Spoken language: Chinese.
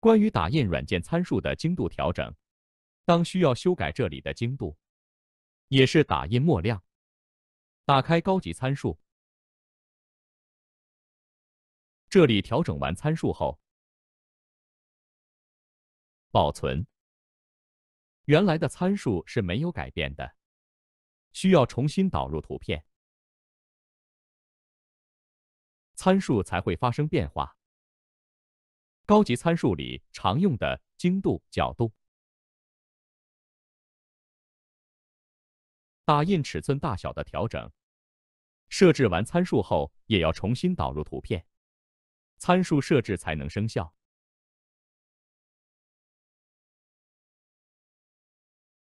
关于打印软件参数的精度调整，当需要修改这里的精度，也是打印墨量。打开高级参数，这里调整完参数后，保存。原来的参数是没有改变的，需要重新导入图片，参数才会发生变化。高级参数里常用的精度、角度、打印尺寸大小的调整。设置完参数后，也要重新导入图片，参数设置才能生效。